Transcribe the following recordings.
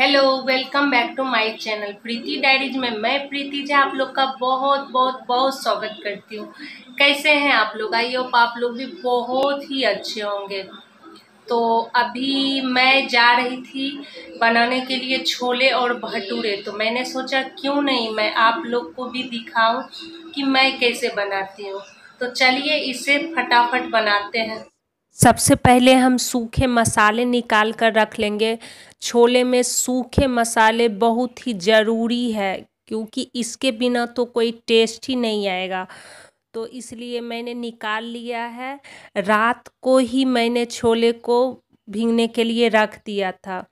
hello welcome back to my channel Preeti diaries में मैं प्रीति जी आप लोग का बहुत बहुत बहुत स्वागत करती हूँ कैसे हैं आप लोग आइए होप आप लोग भी बहुत ही अच्छे होंगे तो अभी मैं जा रही थी बनाने के लिए छोले और भटूरे तो मैंने सोचा क्यों नहीं मैं आप लोग को भी दिखाऊं कि मैं कैसे बनाती हूँ तो चलिए इसे फटाफट बनाते हैं सबसे पहले हम सूखे मसाले निकाल कर रख लेंगे छोले में सूखे मसाले बहुत ही ज़रूरी है क्योंकि इसके बिना तो कोई टेस्ट ही नहीं आएगा तो इसलिए मैंने निकाल लिया है रात को ही मैंने छोले को भींगने के लिए रख दिया था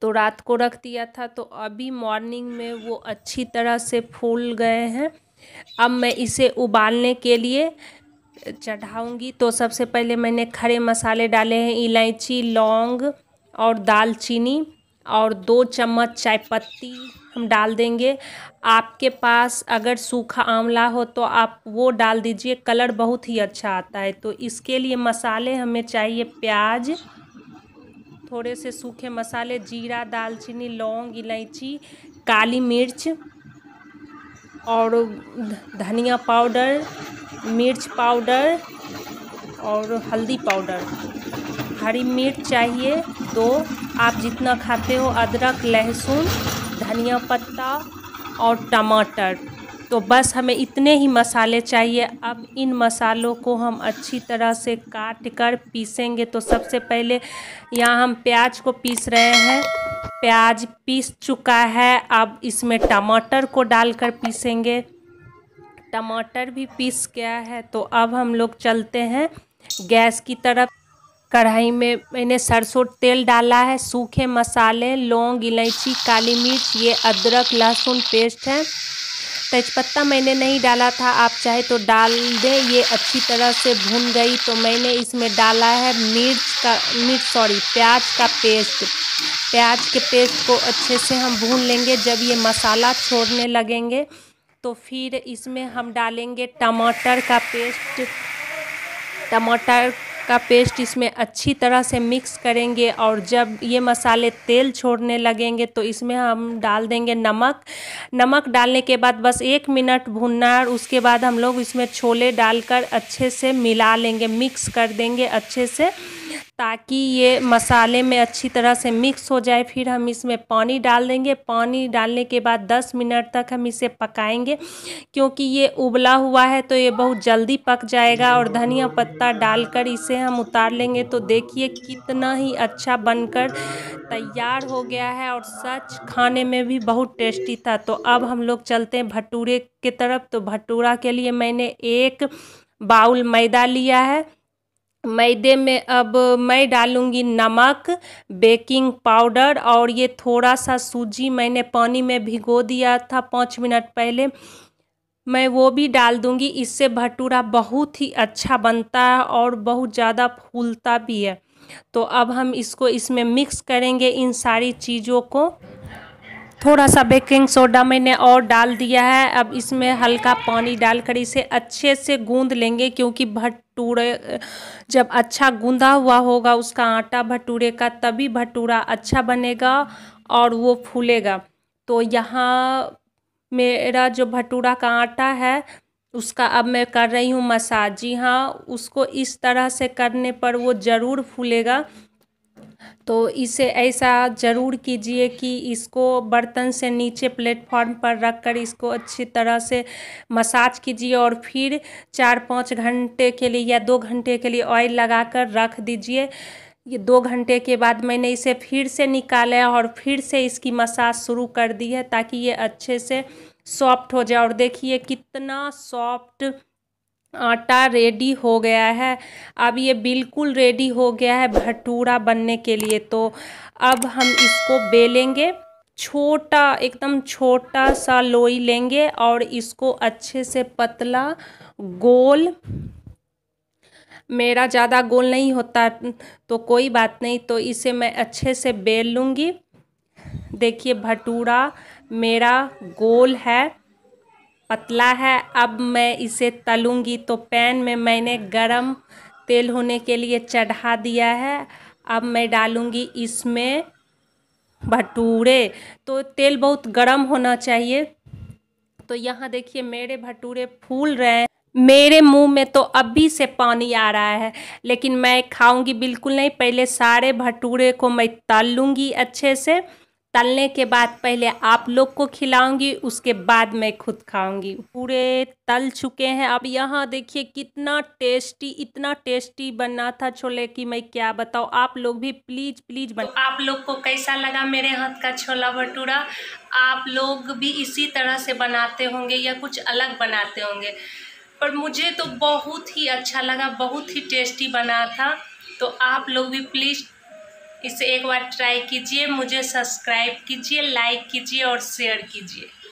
तो रात को रख दिया था तो अभी मॉर्निंग में वो अच्छी तरह से फूल गए हैं अब मैं इसे उबालने के लिए चढ़ाऊँगी तो सबसे पहले मैंने खड़े मसाले डाले हैं इलायची लौंग और दालचीनी और दो चम्मच चायपत्ती हम डाल देंगे आपके पास अगर सूखा आंवला हो तो आप वो डाल दीजिए कलर बहुत ही अच्छा आता है तो इसके लिए मसाले हमें चाहिए प्याज थोड़े से सूखे मसाले जीरा दालचीनी लौंग इलायची काली मिर्च और धनिया पाउडर मिर्च पाउडर और हल्दी पाउडर हरी मिर्च चाहिए दो आप जितना खाते हो अदरक लहसुन धनिया पत्ता और टमाटर तो बस हमें इतने ही मसाले चाहिए अब इन मसालों को हम अच्छी तरह से काट कर पीसेंगे तो सबसे पहले यहाँ हम प्याज को पीस रहे हैं प्याज पीस चुका है अब इसमें टमाटर को डालकर पीसेंगे टमाटर भी पीस गया है तो अब हम लोग चलते हैं गैस की तरफ कढ़ाई में मैंने सरसों तेल डाला है सूखे मसाले लौंग इलायची काली मिर्च ये अदरक लहसुन पेस्ट है तेजपत्ता मैंने नहीं डाला था आप चाहे तो डाल दें ये अच्छी तरह से भून गई तो मैंने इसमें डाला है मिर्च का मिर्च सॉरी प्याज का पेस्ट प्याज के पेस्ट को अच्छे से हम भून लेंगे जब ये मसाला छोड़ने लगेंगे तो फिर इसमें हम डालेंगे टमाटर का पेस्ट टमाटर का पेस्ट इसमें अच्छी तरह से मिक्स करेंगे और जब ये मसाले तेल छोड़ने लगेंगे तो इसमें हम डाल देंगे नमक नमक डालने के बाद बस एक मिनट भुनना और उसके बाद हम लोग इसमें छोले डालकर अच्छे से मिला लेंगे मिक्स कर देंगे अच्छे से ताकि ये मसाले में अच्छी तरह से मिक्स हो जाए फिर हम इसमें पानी डाल देंगे पानी डालने के बाद 10 मिनट तक हम इसे पकाएंगे क्योंकि ये उबला हुआ है तो ये बहुत जल्दी पक जाएगा और धनिया पत्ता डालकर इसे हम उतार लेंगे तो देखिए कितना ही अच्छा बनकर तैयार हो गया है और सच खाने में भी बहुत टेस्टी था तो अब हम लोग चलते हैं भटूरे की तरफ तो भटूरा के लिए मैंने एक बाउल मैदा लिया है मैदे में अब मैं डालूँगी नमक बेकिंग पाउडर और ये थोड़ा सा सूजी मैंने पानी में भिगो दिया था पाँच मिनट पहले मैं वो भी डाल दूँगी इससे भटूरा बहुत ही अच्छा बनता है और बहुत ज़्यादा फूलता भी है तो अब हम इसको इसमें मिक्स करेंगे इन सारी चीज़ों को थोड़ा सा बेकिंग सोडा मैंने और डाल दिया है अब इसमें हल्का पानी डालकर इसे अच्छे से गूंद लेंगे क्योंकि भटूरे जब अच्छा गूंदा हुआ होगा उसका आटा भटूरे का तभी भटूरा अच्छा बनेगा और वो फूलेगा तो यहाँ मेरा जो भटूरा का आटा है उसका अब मैं कर रही हूँ मसाज जी हाँ उसको इस तरह से करने पर वो ज़रूर फूलेगा तो इसे ऐसा ज़रूर कीजिए कि इसको बर्तन से नीचे प्लेटफॉर्म पर रख कर इसको अच्छी तरह से मसाज कीजिए और फिर चार पाँच घंटे के लिए या दो घंटे के लिए ऑयल लगा कर रख दीजिए ये दो घंटे के बाद मैंने इसे फिर से निकाला और फिर से इसकी मसाज शुरू कर दी है ताकि ये अच्छे से सॉफ्ट हो जाए और देखिए कितना सॉफ्ट आटा रेडी हो गया है अब ये बिल्कुल रेडी हो गया है भटूरा बनने के लिए तो अब हम इसको बेलेंगे छोटा एकदम छोटा सा लोई लेंगे और इसको अच्छे से पतला गोल मेरा ज़्यादा गोल नहीं होता तो कोई बात नहीं तो इसे मैं अच्छे से बेल लूँगी देखिए भटूरा मेरा गोल है पतला है अब मैं इसे तलूँगी तो पैन में मैंने गरम तेल होने के लिए चढ़ा दिया है अब मैं डालूँगी इसमें भटूरे तो तेल बहुत गर्म होना चाहिए तो यहाँ देखिए मेरे भटूरे फूल रहे हैं मेरे मुंह में तो अभी से पानी आ रहा है लेकिन मैं खाऊंगी बिल्कुल नहीं पहले सारे भटूरे को मैं तल लूँगी अच्छे से तलने के बाद पहले आप लोग को खिलाऊंगी उसके बाद मैं खुद खाऊंगी पूरे तल चुके हैं अब यहाँ देखिए कितना टेस्टी इतना टेस्टी बना था छोले कि मैं क्या बताऊँ आप लोग भी प्लीज प्लीज बना तो आप लोग को कैसा लगा मेरे हाथ का छोला भटूरा आप लोग भी इसी तरह से बनाते होंगे या कुछ अलग बनाते होंगे पर मुझे तो बहुत ही अच्छा लगा बहुत ही टेस्टी बना था तो आप लोग भी प्लीज़ इसे एक बार ट्राई कीजिए मुझे सब्सक्राइब कीजिए लाइक कीजिए और शेयर कीजिए